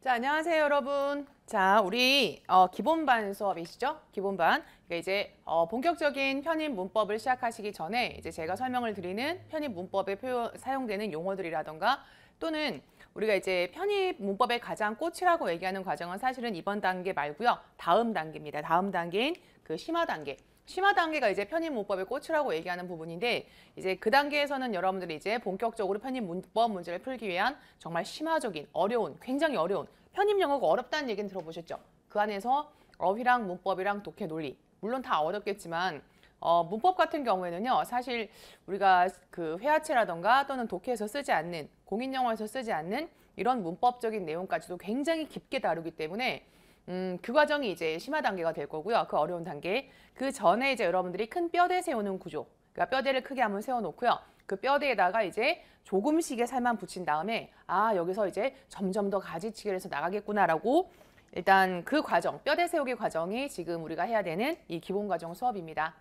자, 안녕하세요, 여러분. 자, 우리 어, 기본반 수업이시죠? 기본반. 그 이제 어, 본격적인 편입 문법을 시작하시기 전에 이제 제가 설명을 드리는 편입 문법에 표 사용되는 용어들이라던가 또는 우리가 이제 편입 문법의 가장 꽃이라고 얘기하는 과정은 사실은 이번 단계 말고요. 다음 단계입니다. 다음 단계인 그 심화 단계. 심화 단계가 이제 편입 문법의 꽃이라고 얘기하는 부분인데 이제 그 단계에서는 여러분들이 이제 본격적으로 편입 문법 문제를 풀기 위한 정말 심화적인 어려운 굉장히 어려운 편입 영어가 어렵다는 얘기는 들어보셨죠? 그 안에서 어휘랑 문법이랑 독해 논리 물론 다 어렵겠지만 어, 문법 같은 경우에는요 사실 우리가 그 회화체라던가 또는 독해에서 쓰지 않는 공인영어에서 쓰지 않는 이런 문법적인 내용까지도 굉장히 깊게 다루기 때문에 음, 그 과정이 이제 심화 단계가 될 거고요. 그 어려운 단계. 그 전에 이제 여러분들이 큰 뼈대 세우는 구조. 그러니까 뼈대를 크게 한번 세워놓고요. 그 뼈대에다가 이제 조금씩의 살만 붙인 다음에 아 여기서 이제 점점 더 가지치기를 해서 나가겠구나라고 일단 그 과정, 뼈대 세우기 과정이 지금 우리가 해야 되는 이 기본 과정 수업입니다.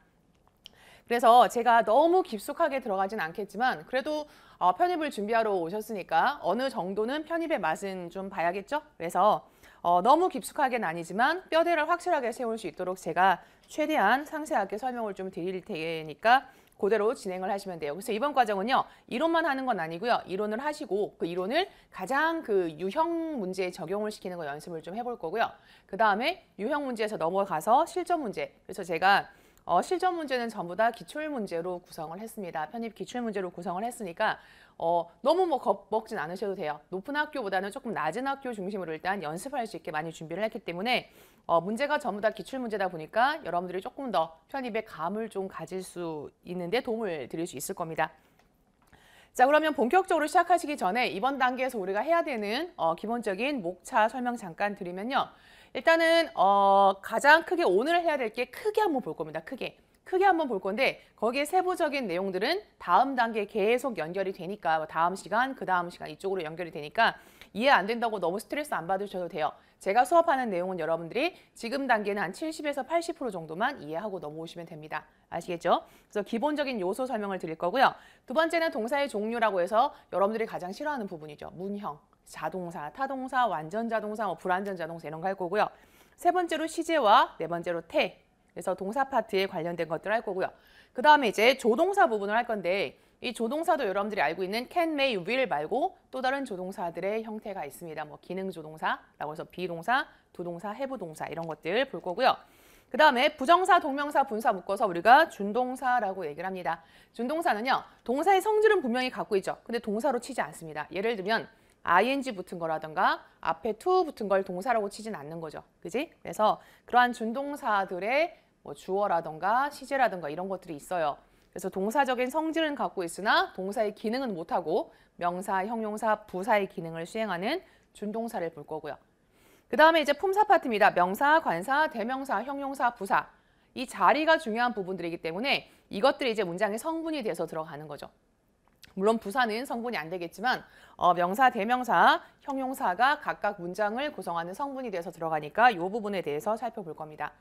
그래서 제가 너무 깊숙하게 들어가진 않겠지만 그래도 어, 편입을 준비하러 오셨으니까 어느 정도는 편입의 맛은 좀 봐야겠죠? 그래서 어, 너무 깊숙하게는 아니지만 뼈대를 확실하게 세울 수 있도록 제가 최대한 상세하게 설명을 좀 드릴 테니까 그대로 진행을 하시면 돼요. 그래서 이번 과정은요. 이론만 하는 건 아니고요. 이론을 하시고 그 이론을 가장 그 유형 문제에 적용을 시키는 거 연습을 좀 해볼 거고요. 그 다음에 유형 문제에서 넘어가서 실전 문제. 그래서 제가 어, 실전 문제는 전부 다 기출 문제로 구성을 했습니다. 편입 기출 문제로 구성을 했으니까 어, 너무 뭐 겁먹진 않으셔도 돼요. 높은 학교보다는 조금 낮은 학교 중심으로 일단 연습할 수 있게 많이 준비를 했기 때문에 어, 문제가 전부 다 기출 문제다 보니까 여러분들이 조금 더 편입에 감을 좀 가질 수 있는데 도움을 드릴 수 있을 겁니다. 자 그러면 본격적으로 시작하시기 전에 이번 단계에서 우리가 해야 되는 어, 기본적인 목차 설명 잠깐 드리면요. 일단은 어, 가장 크게 오늘 해야 될 게 크게 한번 볼 겁니다. 크게. 크게 한번 볼 건데 거기에 세부적인 내용들은 다음 단계에 계속 연결이 되니까 뭐 다음 시간, 그 다음 시간 이쪽으로 연결이 되니까 이해 안 된다고 너무 스트레스 안 받으셔도 돼요. 제가 수업하는 내용은 여러분들이 지금 단계는 한 70에서 80% 정도만 이해하고 넘어오시면 됩니다. 아시겠죠? 그래서 기본적인 요소 설명을 드릴 거고요. 두 번째는 동사의 종류라고 해서 여러분들이 가장 싫어하는 부분이죠. 문형, 자동사, 타동사, 완전자동사, 뭐 불완전자동사 이런 거 할 거고요. 세 번째로 시제와 네 번째로 태, 그래서 동사 파트에 관련된 것들 할 거고요. 그 다음에 이제 조동사 부분을 할 건데 이 조동사도 여러분들이 알고 있는 can, may, will 말고 또 다른 조동사들의 형태가 있습니다. 뭐 기능 조동사라고 해서 비동사, 두동사 해부동사 이런 것들 볼 거고요. 그 다음에 부정사, 동명사, 분사 묶어서 우리가 준동사라고 얘기를 합니다. 준동사는요. 동사의 성질은 분명히 갖고 있죠. 근데 동사로 치지 않습니다. 예를 들면 ing 붙은 거라든가 앞에 to 붙은 걸 동사라고 치진 않는 거죠. 그지? 그래서 그러한 준동사들의 뭐 주어라든가 시제라든가 이런 것들이 있어요. 그래서 동사적인 성질은 갖고 있으나 동사의 기능은 못하고 명사, 형용사, 부사의 기능을 수행하는 준동사를 볼 거고요. 그 다음에 이제 품사 파트입니다. 명사, 관사, 대명사, 형용사, 부사. 이 자리가 중요한 부분들이기 때문에 이것들이 이제 문장의 성분이 돼서 들어가는 거죠. 물론 부사는 성분이 안 되겠지만 어, 명사, 대명사, 형용사가 각각 문장을 구성하는 성분이 돼서 들어가니까 이 부분에 대해서 살펴볼 겁니다.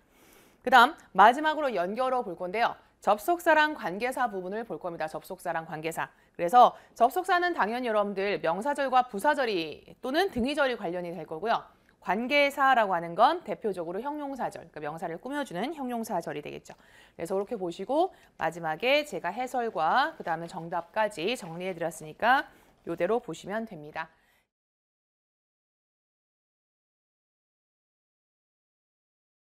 그 다음 마지막으로 연결어 볼 건데요. 접속사랑 관계사 부분을 볼 겁니다. 접속사랑 관계사. 그래서 접속사는 당연히 여러분들 명사절과 부사절이 또는 등위절이 관련이 될 거고요. 관계사라고 하는 건 대표적으로 형용사절, 그러니까 명사를 꾸며주는 형용사절이 되겠죠. 그래서 그렇게 보시고 마지막에 제가 해설과 그 다음에 정답까지 정리해드렸으니까 이대로 보시면 됩니다.